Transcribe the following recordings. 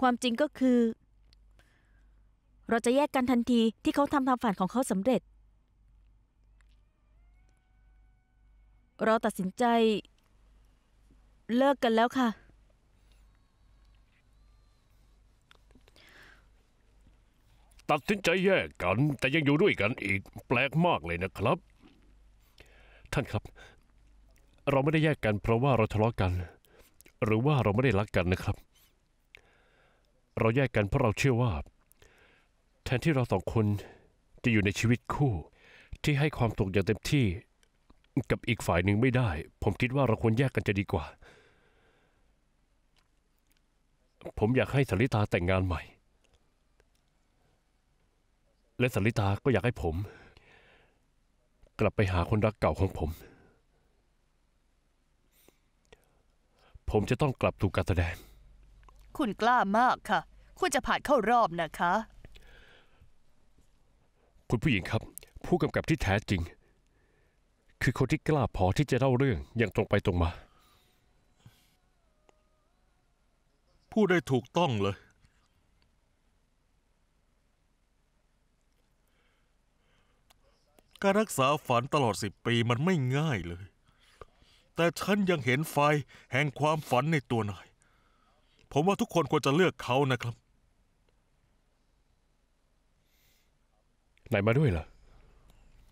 ความจริงก็คือเราจะแยกกันทันทีที่เขาทำตามฝันของเขาสำเร็จ เราตัดสินใจเลิกกันแล้วค่ะ ตัดสินใจแยกกันแต่ยังอยู่ด้วยกันอีกแปลกมากเลยนะครับ ท่านครับ เราไม่ได้แยกกันเพราะว่าเราทะเลาะกัน หรือว่าเราไม่ได้รักกันนะครับเราแยกกันเพราะเราเชื่อว่า แทนที่เราสองคนจะอยู่ในชีวิตคู่ที่ให้ความตกอย่างเต็มที่กับอีกฝ่ายหนึ่งไม่ได้ ผมคิดว่าเราควรแยกกันจะดีกว่า ผมอยากให้สลิตาแต่งงานใหม่ และสลิตาก็อยากให้ผม กลับไปหาคนรักเก่าของผม ผมจะต้องกลับถูกการแสดงคุณกล้ามากค่ะ คุณจะผ่านเข้ารอบนะคะ คุณผู้หญิงครับ ผู้กำกับที่แท้จริง คือคนที่กล้าพอที่จะเล่าเรื่อง อย่างตรงไปตรงมา พูดได้ถูกต้องเลย การรักษาฝันตลอดสิบปีมันไม่ง่ายเลย แต่ฉันยังเห็นไฟแห่งความฝันในตัวนายผมว่าทุกคนควรจะเลือกเขานะครับ ไหนมาด้วยเหรอ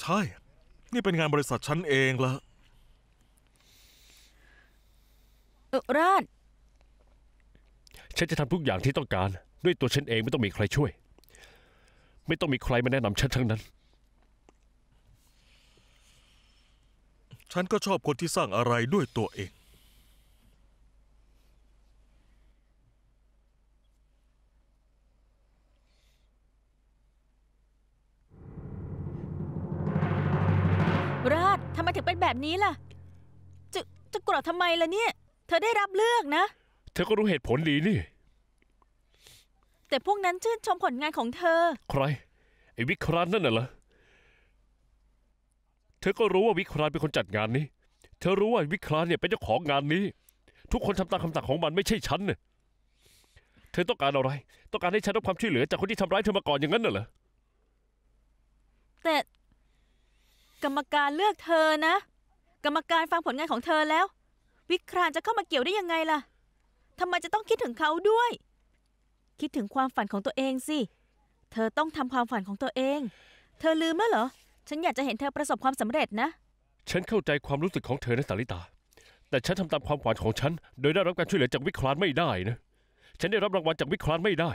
ใช่นี่เป็นงานบริษัทฉันเองละเออราชฉันจะทำทุกอย่างที่ต้องการ ด้วยตัวฉันเองไม่ต้องมีใครช่วย ไม่ต้องมีใครมาแนะนำฉันทั้งนั้น ฉันก็ชอบคนที่สร้างอะไรด้วยตัวเองทำไมถึงเป็นแบบนี้ล่ะจะจะโกรธทำไมล่ะเนี่ย เธอได้รับเลือกนะ เธอก็รู้เหตุผลดีนี่ แต่พวกนั้นชื่นชมผลงานของเธอ ใครไอ้วิครานนั่นน่ะเหรอ เธอก็รู้ว่าวิครานเป็นคนจัดงานนี้ เธอรู้ว่าวิครานเนี่ยเป็นเจ้าของงานนี้ ทุกคนทำตามคำสั่งของมันไม่ใช่ฉันเนี่ยเธอต้องการอะไร ต้องการให้ฉันรับความช่วยเหลือจากคนที่ทำร้ายเธอมาก่อนอย่างนั้นน่ะเหรอ แต่รรมการเลือกเธอนะ กรรมการฟังผลงานของเธอแล้ว วิครานจะเข้ามาเกี่ยวได้ยังไงล่ะทำไมจะต้องคิดถึงเขาด้วย คิดถึงความฝันของตัวเองสิเธอต้องทำความฝันของตัวเอง เธอลืมแล้วเหรอ ฉันอยากจะเห็นเธอประสบความสำเร็จนะ ฉันเข้าใจความรู้สึกของเธอนะสาริตา แต่ฉันทำตามความฝันของฉันโดยได้รับการช่วยเหลือจากวิครานไม่ได้นะฉันได้รับรางวัลจากวิครานไม่ได้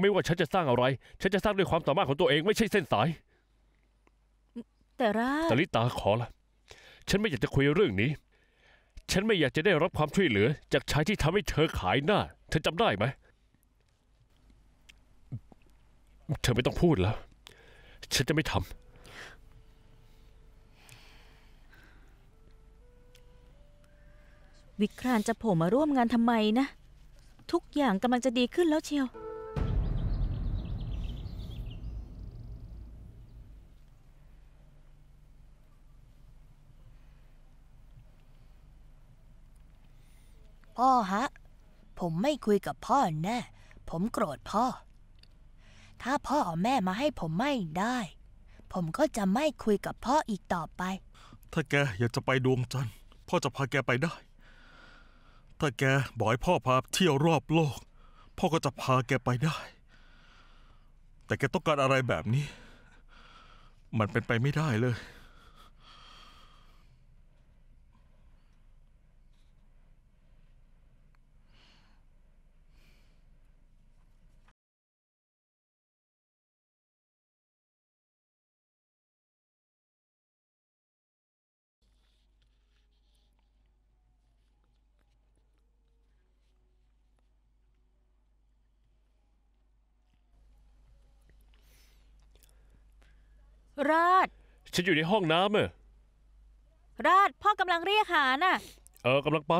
ไม่ว่าฉันจะสร้างอะไร ฉันจะสร้างด้วยความสามารถของตัวเองไม่ใช่เส้นสายแต่ร่าแต่ลิตาขอละฉันไม่อยากจะคุยเรื่องนี้ ฉันไม่อยากจะได้รับความช่วยเหลือ จากชายที่ทำให้เธอขายหน้า เธอจำได้ไหม เธอไม่ต้องพูดแล้ว ฉันจะไม่ทำ วิกรานจะโผล่มาร่วมงานทำไมนะ ทุกอย่างกำลังจะดีขึ้นแล้วเชียวพ่อฮะ ผมไม่คุยกับพ่อแน่ ผมโกรธพ่อ ถ้าพ่ออแม่มาให้ผมไม่ได้ ผมก็จะไม่คุยกับพ่ออีกต่อไป ถ้าแกอยากจะไปดวงจันทร์ พ่อจะพาแกไปได้ ถ้าแกบอกให้พ่อพาเที่ยวรอบโลก พ่อก็จะพาแกไปได้ แต่แกต้องการอะไรแบบนี้ มันเป็นไปไม่ได้เลยราดฉันอยู่ในห้องน้ำเอะราดพ่อกำลังเรียกหาน่ะเออกำลังไป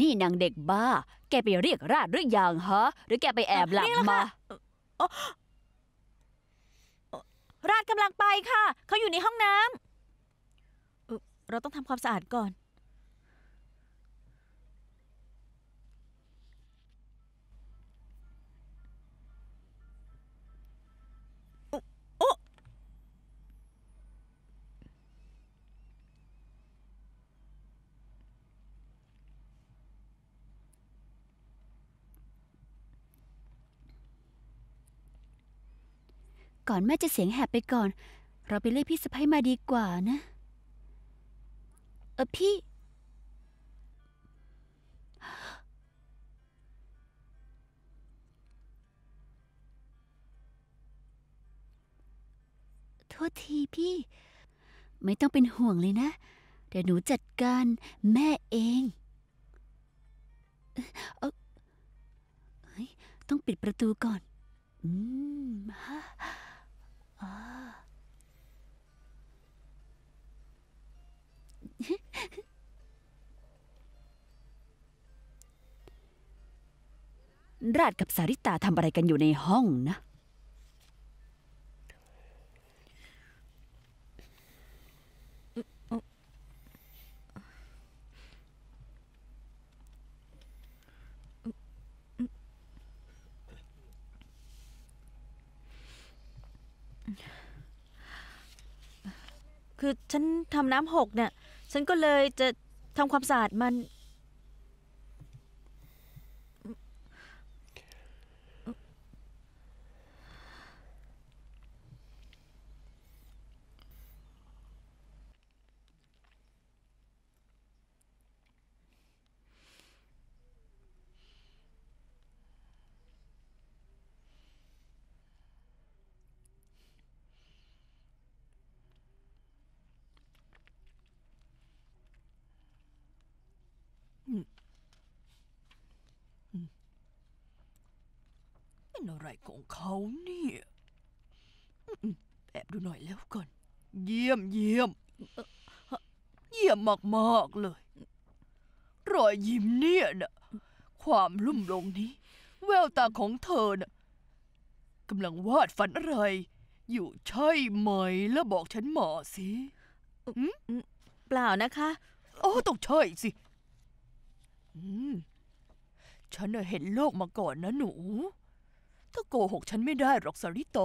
นี่นางเด็กบ้า แกไปเรียกราดหรือยังฮะหรือแกไปแอบหลับมา ราดกำลังไปค่ะ เขาอยู่ในห้องน้ำเราต้องทำความสะอาดก่อนก่อนแม่จะเสียงแหบไปก่อน เราไปเรียกพี่สะพ้ยมาดีกว่านะ เออพี่ โทษทีพี่ ไม่ต้องเป็นห่วงเลยนะ เดี๋ยวหนูจัดการแม่เอง เออต้องปิดประตูก่อน อืมราชกับสาริตาทำอะไรกันอยู่ในห้องนะ คือฉันทำน้ำหกเนี่ยฉันก็เลยจะทำความสะอาดมันอะไรของเขาเนี่ย แอบดูหน่อยแล้วก่อน เยี่ยมเยี่ยม เยี่ยมมากๆเลย รอยยิ้มเนี่ยนะ ความลุ่มลงนี้ แววตาของเธอน่ะกำลังวาดฝันอะไร อยู่ใช่ไหมแล้วบอกฉันหมอสิเปล่านะคะ โอ้ต้องใช่สิฉันเห็นโลกมาก่อนนะหนูก็โกหกฉันไม่ได้หรอกสาริโต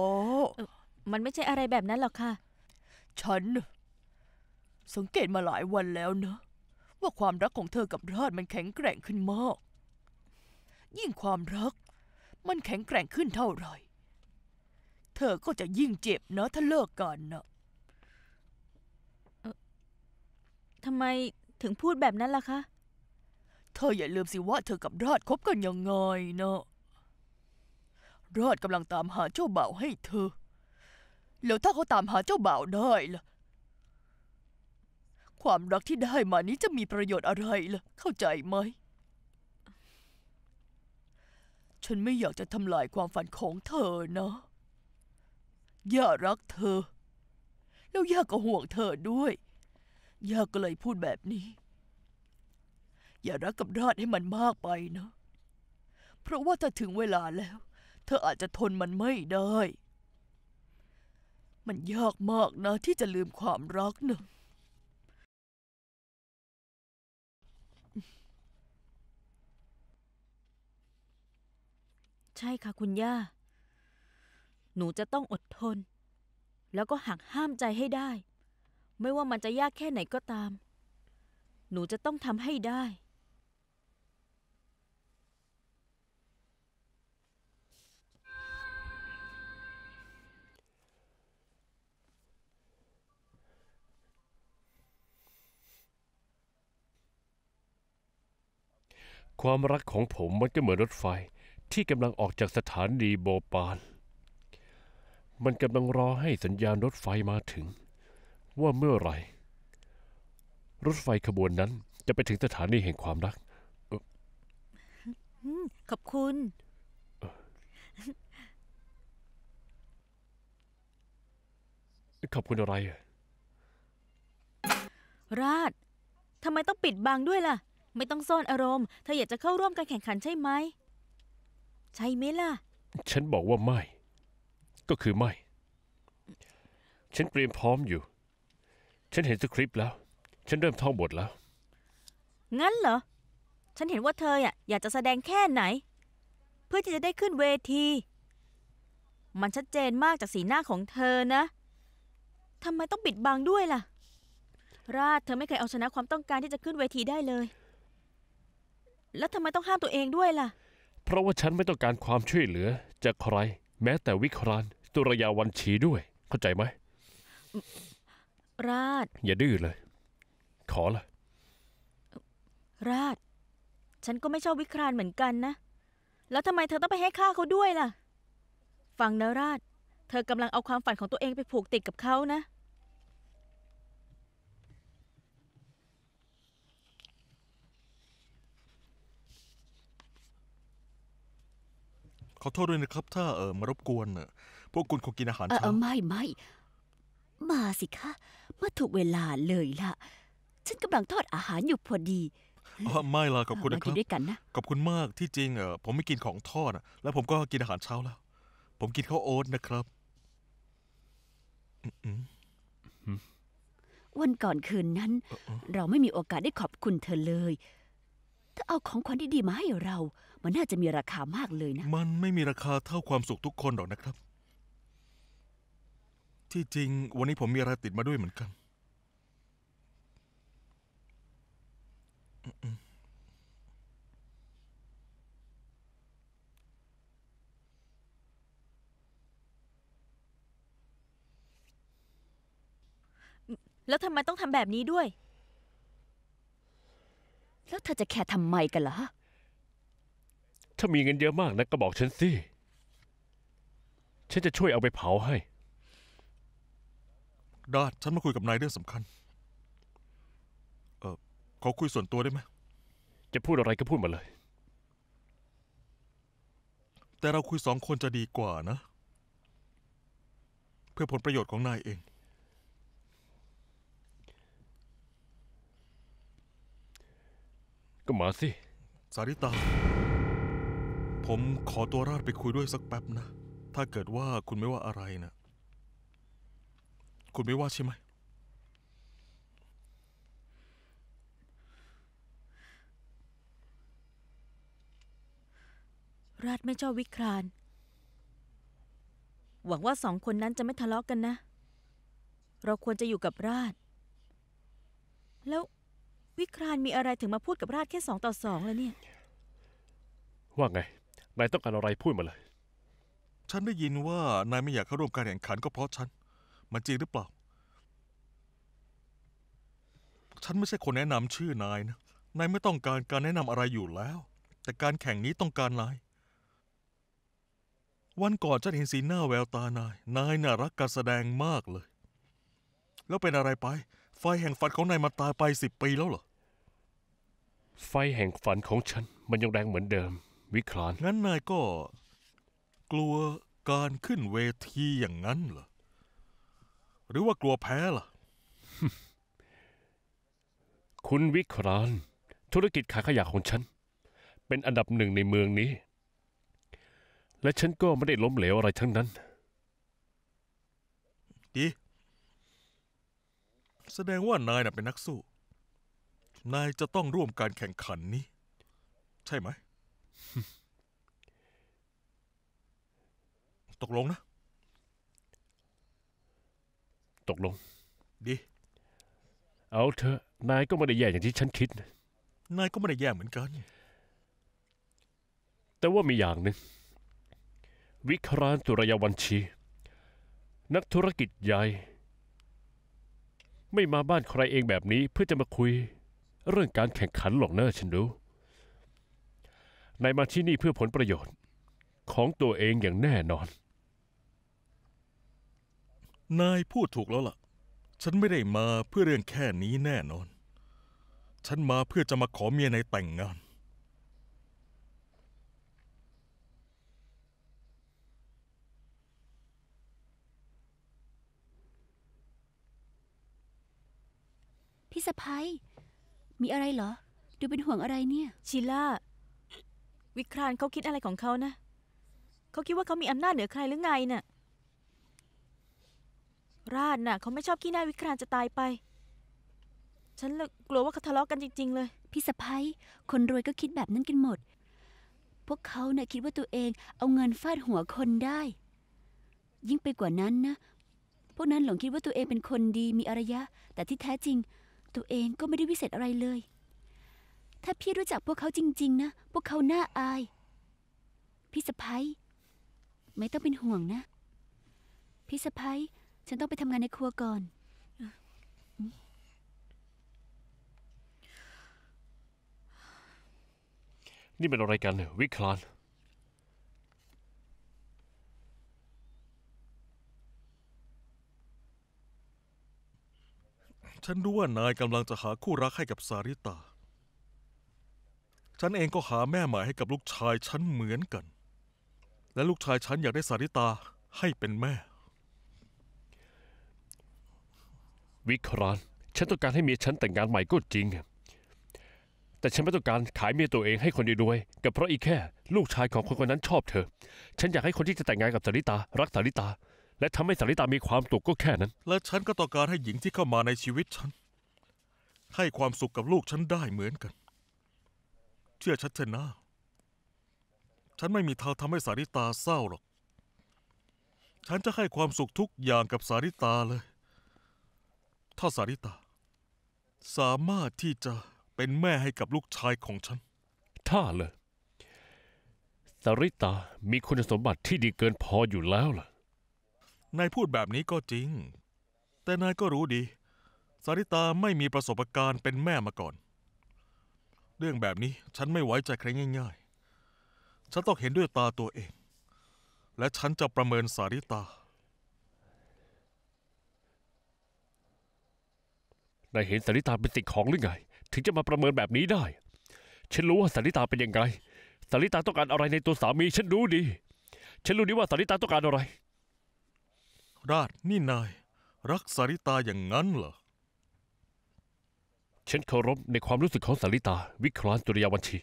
มันไม่ใช่อะไรแบบนั้นหรอกค่ะ ฉัน สังเกตมาหลายวันแล้ว นะว่าความรักของเธอกับราดมันแข็งแกร่งขึ้นมาก ยิ่งความรัก มันแข็งแกร่งขึ้นเท่าไหร่เธอก็จะยิ่งเจ็บนะถ้าเลิกกันนะทำไมถึงพูดแบบนั้นล่ะคะ เธออย่าลืมสิว่าเธอกับราดคบกันยังไงเนาะราชกำลังตามหาเจ้าบ่าวให้เธอ แล้วถ้าเขาตามหาเจ้าบ่าวได้ล่ะ ความรักที่ได้มานี้จะมีประโยชน์อะไรล่ะ เข้าใจไหม ฉันไม่อยากจะทำลายความฝันของเธอนะย่ารักเธอ แล้วย่าก็ห่วงเธอด้วยย่าก็เลยพูดแบบนี้ อย่ารักกับราชให้มันมากไปนะ เพราะว่าถ้าถึงเวลาแล้วเธออาจจะทนมันไม่ได้ มันยากมากนะที่จะลืมความรักนะใช่ค่ะคุณย่า หนูจะต้องอดทน แล้วก็หักห้ามใจให้ได้ ไม่ว่ามันจะยากแค่ไหนก็ตาม หนูจะต้องทำให้ได้ความรักของผมมันก็เหมือนรถไฟที่กำลังออกจากสถานีโบปาน มันกำลังรอให้สัญญาณรถไฟมาถึง ว่าเมื่อไรรถไฟขบวนนั้นจะไปถึงสถานีแห่งความรัก ขอบคุณ ขอบคุณอะไร ราชทำไมต้องปิดบังด้วยล่ะไม่ต้องซ่อนอารมณ์ เธออยากจะเข้าร่วมการแข่งขันใช่ไหม ใช่ไหมล่ะ ฉันบอกว่าไม่ ก็คือไม่ ฉันเตรียมพร้อมอยู่ ฉันเห็นสคริปต์แล้ว ฉันเริ่มท่องบทแล้ว งั้นเหรอ ฉันเห็นว่าเธออ่ะ อยากจะแสดงแค่ไหน เพื่อที่จะได้ขึ้นเวที มันชัดเจนมากจากสีหน้าของเธอนะ ทำไมต้องปิดบังด้วยล่ะ ราดเธอไม่เคยเอาชนะความต้องการที่จะขึ้นเวทีได้เลยแล้วทำไมต้องห้ามตัวเองด้วยล่ะ เพราะว่าฉันไม่ต้องการความช่วยเหลือจากใคร แม้แต่วิครานตุรยาวันชีด้วย เข้าใจไหม ราชอย่าดื้อเลย ขอละราชฉันก็ไม่ชอบวิครานเหมือนกันนะแล้วทำไมเธอต้องไปให้ข้าเขาด้วยล่ะฟังนะราชเธอกำลังเอาความฝันของตัวเองไปผูกติดกับเขานะขอโทษด้วยนะครับถ้าเออมารบกวนเออพวกคุณคงกินอาหารเช้าไม่ไม่มาสิคะมาถูกเวลาเลยล่ะฉันกำลังทอดอาหารอยู่พอดีอ๋อไม่ล่ะขอบคุณนะคกิรับด้วยกันนะขอบคุณมากที่จริงเออผมไม่กินของทอดอะแล้วผมก็กินอาหารเช้าแล้ว ผมกินข้าวโอ๊ตนะครับวันก่อนคืนนั้น เราไม่มีโอกาสได้ขอบคุณเธอเลยถ้าเอาของขวัญดี ๆ มาให้เรา มันน่าจะมีราคามากเลยนะ มันไม่มีราคาเท่าความสุขทุกคนหรอกนะครับ ที่จริงวันนี้ผมมีอะไรติดมาด้วยเหมือนกัน แล้วทำไมต้องทำแบบนี้ด้วยแล้วเธอจะแคร์ทำไมกันล่ะถ้ามีเงินเยอะมากนะก็บอกฉันสิ ฉันจะช่วยเอาไปเผาให้ดาดฉันมาคุยกับนายเรื่องสำคัญ เออขอคุยส่วนตัวได้ไหม จะพูดอะไรก็พูดมาเลย แต่เราคุยสองคนจะดีกว่านะ เพื่อผลประโยชน์ของนายเองก็มาสิสาริตาผมขอตัวราดไปคุยด้วยสักแป๊บนะ ถ้าเกิดว่าคุณไม่ว่าอะไรนะคุณไม่ว่าใช่ไหมราดไม่ชอบวิคราน หวังว่าสองคนนั้นจะไม่ทะเลาะกกันนะ เราควรจะอยู่กับราดแล้ววิครานมีอะไรถึงมาพูดกับราชแค่สองต่อสองแล้วเนี่ย ว่าไง นายต้องการอะไรพูดมาเลย ฉันได้ยินว่านายไม่อยากเข้าร่วมการแข่งขัน ก็เพราะฉัน มันจริงหรือเปล่า ฉันไม่ใช่คนแนะนำชื่อนายนะ นายไม่ต้องการการแนะนำอะไรอยู่แล้ว แต่การแข่งนี้ต้องการนาย วันก่อนฉันเห็นสีหน้าแววตานาย นายน่ารักการแสดงมากเลย แล้วเป็นอะไรไป ไฟแห่งฝันของนายมาตายไปสิบปีแล้วเหรอไฟแห่งฝันของฉันมันยังแรงเหมือนเดิม วิคลานงั้นนายก็กลัวการขึ้นเวทีอย่างนั้น เหรอ หรือว่ากลัวแพ้ล่ะ คุณวิคลานธุรกิจขายขยะของฉัน เป็นอันดับหนึ่งในเมืองนี้ และฉันก็ไม่ได้ล้มเหลวอะไรทั้งนั้น ดี แสดงว่านายน่ะเป็นนักสู้นายจะต้องร่วมการแข่งขันนี้ ใช่ไหม ตกลงนะ ตกลง ดี เอาเถอะนายก็ไม่ได้แย่อย่างที่ฉันคิดนะนายก็ไม่ได้แย่เหมือนกัน แต่ว่ามีอย่างหนึ่งวิครานตุรยาวันชี นักธุรกิจใหญ่ไม่มาบ้านใครเองแบบนี้เพื่อจะมาคุยเรื่องการแข่งขันหรอกเนอะฉันรู้ นายมาที่นี่เพื่อผลประโยชน์ของตัวเองอย่างแน่นอน นายพูดถูกแล้วล่ะ ฉันไม่ได้มาเพื่อเรื่องแค่นี้แน่นอน ฉันมาเพื่อจะมาขอเมียนายแต่งงาน พี่สะพ้ยมีอะไรเหรอ ดูเป็นห่วงอะไรเนี่ยชิล่า วิครานเขาคิดอะไรของเขานะ เขาคิดว่าเขามีอำนาจเหนือใครหรือไงน่ะ ราดน่ะเขาไม่ชอบขี้หน้าวิครานจะตายไป ฉันเลยกลัวว่าเขาทะเลาะกันจริง ๆ เลย พี่สะพ้ยคนรวยก็คิดแบบนั้นกันหมด พวกเขาเน่ยคิดว่าตัวเองเอาเงินฟาดหัวคนได้ ยิ่งไปกว่านั้นนะ พวกนั้นหลงคิดว่าตัวเองเป็นคนดีมีอารยะ แต่ที่แท้จริงตัวเองก็ไม่ได้วิเศษอะไรเลย ถ้าพี่รู้จักพวกเขาจริง ๆ นะ พวกเขาน่าอาย พี่สะพ้ยไม่ต้องเป็นห่วงนะ พี่สะพ้ยฉันต้องไปทำงานในครัวก่อน นี่เป็นอะไรกันเนี่ยวิคลานฉันรู้ว่านายกำลังจะหาคู่รักให้กับสาริตา ฉันเองก็หาแม่หมายให้กับลูกชายฉันเหมือนกัน และลูกชายฉันอยากได้สาริตาให้เป็นแม่ วิครานฉันต้องการให้เมียฉันแต่งงานใหม่ก็จริง แต่ฉันไม่ต้องการขายเมียตัวเองให้คนรวยๆกับเพราะอีแค่ ลูกชายของคนคนนั้นชอบเธอ ฉันอยากให้คนที่จะแต่งงานกับสาริตารักสาริตาและทำให้สาริตามีความสุขก็แค่นั้น และฉันก็ต้องการให้หญิงที่เข้ามาในชีวิตฉัน ให้ความสุขกับลูกฉันได้เหมือนกัน เชื่อฉันเถอะนะฉันไม่มีทางทำให้สาริตาเศร้าหรอก ฉันจะให้ความสุขทุกอย่างกับสาริตาเลย ถ้าสาริตา สามารถที่จะเป็นแม่ให้กับลูกชายของฉัน ถ้าเลยสาริตามีคุณสมบัติที่ดีเกินพออยู่แล้วล่ะนายพูดแบบนี้ก็จริง แต่นายก็รู้ดี สาริตาไม่มีประสบการณ์เป็นแม่มาก่อน เรื่องแบบนี้ฉันไม่ไว้ใจใครง่ายๆ ฉันต้องเห็นด้วยตาตัวเอง และฉันจะประเมินสาริตานายเห็นสาริตาเป็นสิ่งของหรือไงถึงจะมาประเมินแบบนี้ได้ ฉันรู้ว่าสาริตาเป็นยังไง สาริตาต้องการอะไรในตัวสามีฉันรู้ดี ฉันรู้ดีว่าสาริตาต้องการอะไรราชนี่นายรักสาริตาอย่างนั้นเหรอ ฉันเคารพในความรู้สึกของสาริตาวิครานจุริยาวันชี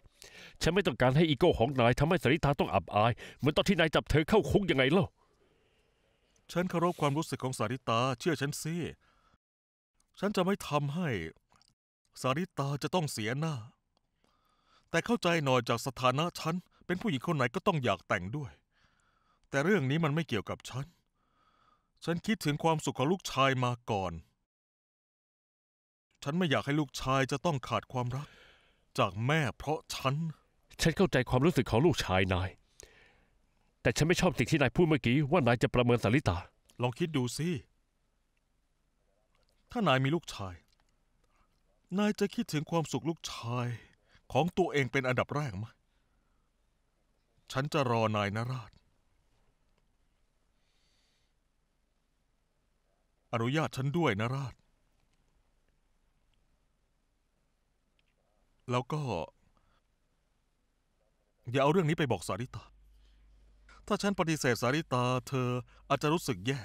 ฉันไม่ต้องการให้อีโก้ของนายทำให้สาริตาต้องอับอาย เหมือนตอนที่นายจับเธอเข้าคุกยังไงเล่า ฉันเคารพความรู้สึกของสาริตาเชื่อฉันสิฉันจะไม่ทำให้สาริตาจะต้องเสียหน้า แต่เข้าใจหน่อยจากสถานะฉันเป็นผู้หญิงคนไหนก็ต้องอยากแต่งด้วย แต่เรื่องนี้มันไม่เกี่ยวกับฉันฉันคิดถึงความสุขของลูกชายมาก่อน ฉันไม่อยากให้ลูกชายจะต้องขาดความรัก จากแม่เพราะฉัน ฉันเข้าใจความรู้สึกของลูกชายนาย แต่ฉันไม่ชอบสิ่งที่นายพูดเมื่อกี้ว่านายจะประเมินสาริตา ลองคิดดูสิ ถ้านายมีลูกชาย นายจะคิดถึงความสุขลูกชายของตัวเองเป็นอันดับแรกไหม ฉันจะรอนายนราชอนุญาตฉันด้วยนะ ราชแล้วก็อย่าเอาเรื่องนี้ไปบอกสาริตา ถ้าฉันปฏิเสธสาริตาเธออาจจะรู้สึกแย่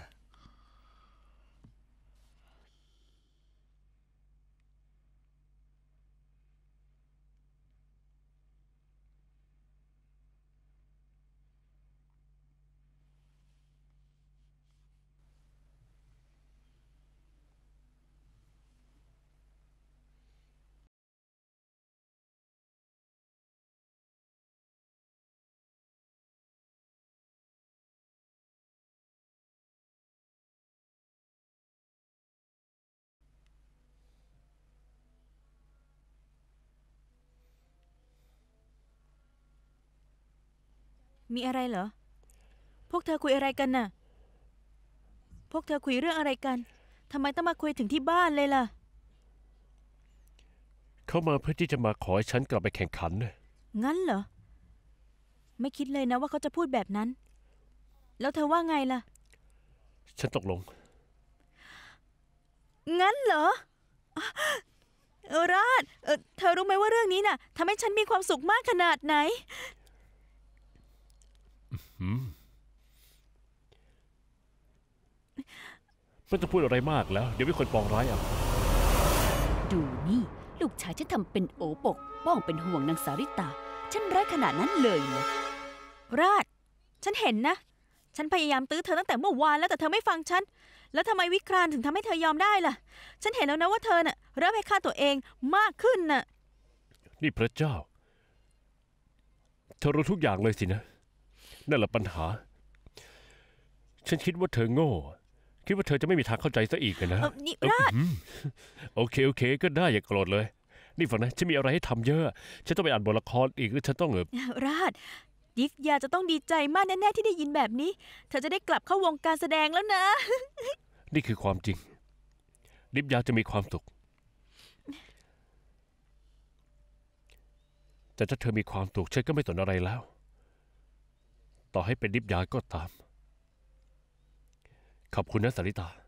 มีอะไรเหรอ พวกเธอคุยอะไรกันน่ะ พวกเธอคุยเรื่องอะไรกันทำไมต้องมาคุยถึงที่บ้านเลยล่ะ เขามาเพื่อที่จะมาขอให้ฉันกลับไปแข่งขันนะงั้นเหรอ ไม่คิดเลยนะว่าเขาจะพูดแบบนั้น แล้วเธอว่าไงล่ะ ฉันตกลง งั้นเหรอราชเธอรู้ไหมว่าเรื่องนี้น่ะทำให้ฉันมีความสุขมากขนาดไหนมไม่ต้องพูดอะไรมากแล้ว เดี๋ยวมีคนปองร้ายอ่ะ ดูนี่ ลูกชายฉันทำเป็นโอปก ป้องเป็นห่วงนางสาริตา ฉันร้ายขนาดนั้นเลยเหรอราช ฉันเห็นนะ ฉันพยายามตื้อเธอตั้งแต่เมื่อวานแล้ว แต่เธอไม่ฟังฉัน แล้วทำไมวิกรานถึงทำให้เธอยอมได้ล่ะ ฉันเห็นแล้วนะว่าเธอน่ะเริ่มให้ค่าตัวเองมากขึ้นน่ะนี่พระเจ้า เธอรู้ทุกอย่างเลยสินะนั่นแหละปัญหา ฉันคิดว่าเธอโง่ คิดว่าเธอจะไม่มีทางเข้าใจซะอีกนะนะ่นิราชโอเคโอเค ก็ได้อย่าโกรธเลย นี่ฝังนะ ฉันมีอะไรให้ทำเยอะ ฉันต้องไปอ่านบทละครอีกหรือฉันต้องเออราดดิฟยาจะต้องดีใจมากแน่ๆที่ได้ยินแบบนี้ เธอจะได้กลับเข้าวงการแสดงแล้วนะ นี่คือความจริงดิฟยาจะมีความสุขแต่ถ้าเธอมีความสุขฉันก็ไม่สนอะไรแล้วต่อให้เป็นริบยา ก็ตาม ขอบคุณนะสาริตา